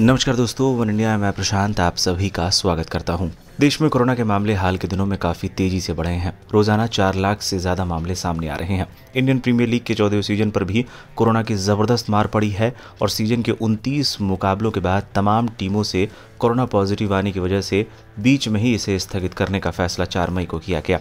नमस्कार दोस्तों one India मैं प्रशांत आप सभी का स्वागत करता हूं। देश में कोरोना के मामले हाल के दिनों में काफी तेजी से बढ़े हैं रोजाना चार लाख से ज्यादा मामले सामने आ रहे हैं इंडियन प्रीमियर लीग के चौदह सीजन पर भी कोरोना की जबरदस्त मार पड़ी है और सीजन के 29 मुकाबलों के बाद तमाम टीमों से कोरोना पॉजिटिव आने की वजह से बीच में ही इसे स्थगित करने का फैसला चार मई को किया गया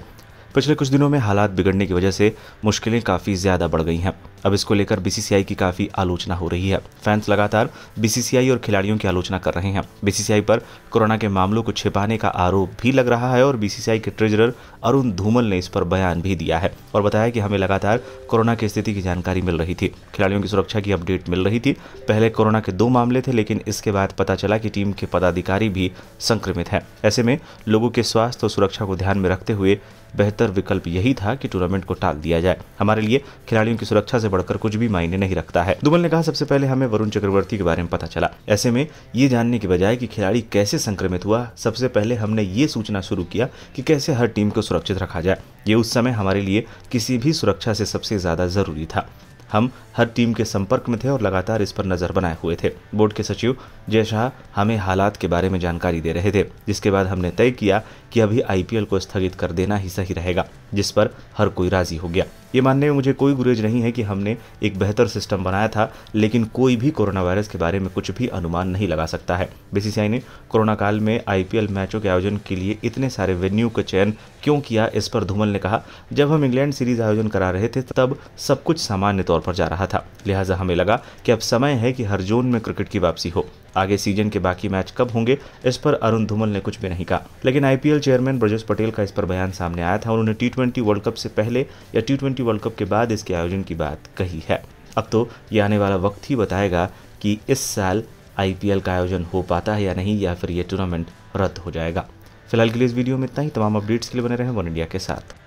पिछले कुछ दिनों में हालात बिगड़ने की वजह से मुश्किलें काफ़ी ज़्यादा बढ़ गई हैं अब इसको लेकर बीसीसीआई की काफी आलोचना हो रही है फैंस लगातार बीसीसीआई और खिलाड़ियों की आलोचना कर रहे हैं बीसीसीआई पर कोरोना के मामलों को छिपाने का आरोप भी लग रहा है और बीसीसीआई के ट्रेजरर अरुण धूमल ने इस पर बयान भी दिया है और बताया कि हमें लगातार कोरोना की स्थिति की जानकारी मिल रही थी खिलाड़ियों की सुरक्षा की अपडेट मिल रही थी पहले कोरोना के दो मामले थे लेकिन इसके बाद पता चला कि टीम के पदाधिकारी भी संक्रमित हैं ऐसे में लोगों के स्वास्थ्य और सुरक्षा को ध्यान में रखते हुए बेहतर विकल्प यही था कि टूर्नामेंट को टाल दिया जाए हमारे लिए खिलाड़ियों की सुरक्षा से बढ़कर कुछ भी मायने नहीं रखता है दुबल ने कहा सबसे पहले हमें वरुण चक्रवर्ती के बारे में पता चला ऐसे में ये जानने के बजाय कि खिलाड़ी कैसे संक्रमित हुआ सबसे पहले हमने ये सूचना शुरू किया कि कैसे हर टीम को सुरक्षित रखा जाए ये उस समय हमारे लिए किसी भी सुरक्षा से सबसे ज़्यादा ज़रूरी था हम हर टीम के संपर्क में थे और लगातार इस पर नज़र बनाए हुए थे बोर्ड के सचिव जय शाह हमें हालात के बारे में जानकारी दे रहे थे जिसके बाद हमने तय किया कि अभी आईपीएल को स्थगित कर देना ही सही रहेगा जिस पर हर कोई राज़ी हो गया ये मानने में मुझे कोई गुरेज नहीं है कि हमने एक बेहतर सिस्टम बनाया था लेकिन कोई भी कोरोना वायरस के बारे में कुछ भी अनुमान नहीं लगा सकता है बीसीसीआई ने कोरोना काल में आईपीएल मैचों के आयोजन के लिए इतने सारे वेन्यू का चयन क्यों किया इस पर धूमल ने कहा जब हम इंग्लैंड सीरीज आयोजन करा रहे थे तब सब कुछ सामान्य तौर पर जा रहा था लिहाजा हमें लगा कि अब समय है कि हर जोन में क्रिकेट की वापसी हो आगे सीजन के बाकी मैच कब होंगे इस पर अरुण धूमल ने कुछ भी नहीं कहा लेकिन आईपीएल चेयरमैन ब्रजेश पटेल का इस पर बयान सामने आया था उन्होंने टी वर्ल्ड कप से पहले या टी वर्ल्ड कप के बाद इसके आयोजन की बात कही है अब तो ये आने वाला वक्त ही बताएगा कि इस साल आईपीएल का आयोजन हो पाता है या नहीं या फिर ये टूर्नामेंट रद्द हो जाएगा फिलहाल के लिए इस वीडियो में इतना ही तमाम अपडेट्स के लिए बने रहे वन इंडिया के साथ